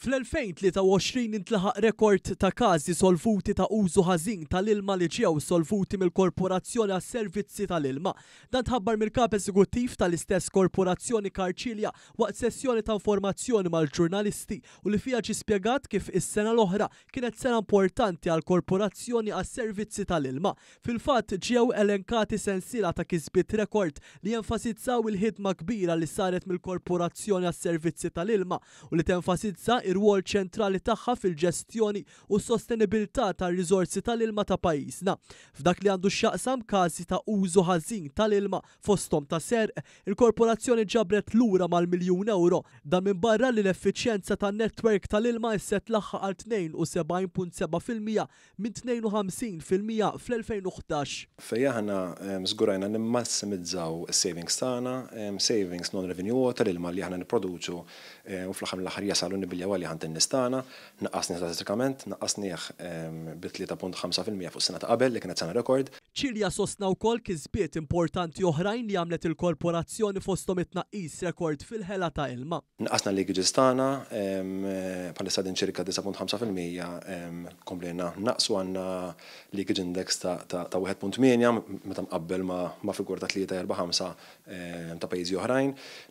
Fl-2023 intlaħaq rekord ta' każi solvuti ta' użu ħażin tal-ilma li ġew solvuti mill-Korporazzjoni għas servizzi tal-ilma. Dan tħabbar mill-kap eżekuttiv tal-istess Korporazzjoni Karċilja waqt sessjoni ta' informazzjoni mal-ġurnalisti u li fija ġi spjegat kif is-sena l-oħra kienet sena importanti għal Korporazzjoni għas servizzi tal-ilma. Fil-fatt ġew elenkati sensila ta' kisbit rekord li jenfasizzaw il-ħidma kbira li saret mill-Korporazzjoni għas servizzi tal-ilma u li tenfasizza ir-rwol ċentrali tagħha fil-ġestjoni u sostenibilità tar-riżorsi tal-ilma ta' pajjiżna. F'dak li għandu x'jaqsam każi ta' użu ħażin tal-ilma fosthom ta' serq, il-korporazzjoni ġabret lura mal-miljun euro Da minn barra li l-effiċjenza tan-netwerk tal-ilma jset laħħa għal 72.7% minn 52% fl-2011. Fejja ħana żgurajna nimmassimizzaw savings tagħna, ehm, savings non-revenue tal ilma li ħana nipproduċu ehm, u fl-aħħar l-aħħar jasalu nibilja li n nistana, naqasni statistikament, naqqasni ehm, bi 3.5% fuq sena ta' qabel li kienet sena rekord. Ċilja sostna wkoll kizbiet importanti oħrajn li għamlet il-korporazzjoni fostom it-naqis rekord fil-ħela ta' ilma. Naqasna li għiġistana ehm, bħalissa din ċirka 9.5% ehm, komplejna naqsu għanna li index ta' 1.8 meta mqabbel ma' figur ta' 3 5 ta' pajjiżi oħrajn,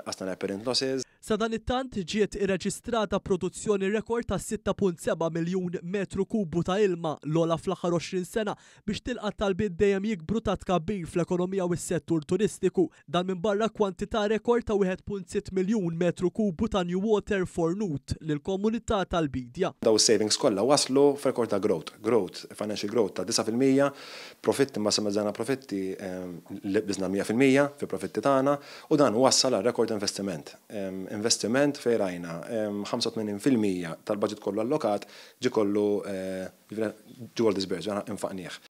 naqasna li apparent losses, Sa dan it-tant ġiet irreġistrata produzzjoni rekord ta' 6.7 miljun metru kubu ta' ilma l-ola fl-aħħar 20 sena biex tal-bid dejjem jikbru ta' tkabbir fl-ekonomija u s-settur turistiku. Dan minn barra kwantità rekord ta' 1.6 miljun metru kubu ta' new water fornut lill-komunità tal-bidja. Daw savings kollha waslu f'rekord ta' growth, growth, financial growth ta' 9%, profitti ma' semmezzana profitti eh, li bizna 100% fi profitti tagħna u dan wassal għal rekord investiment investiment rajna, 85% tal-budget kollu allokat ġi kollu eh, ġi għal disbirġ, għana infaqniħ.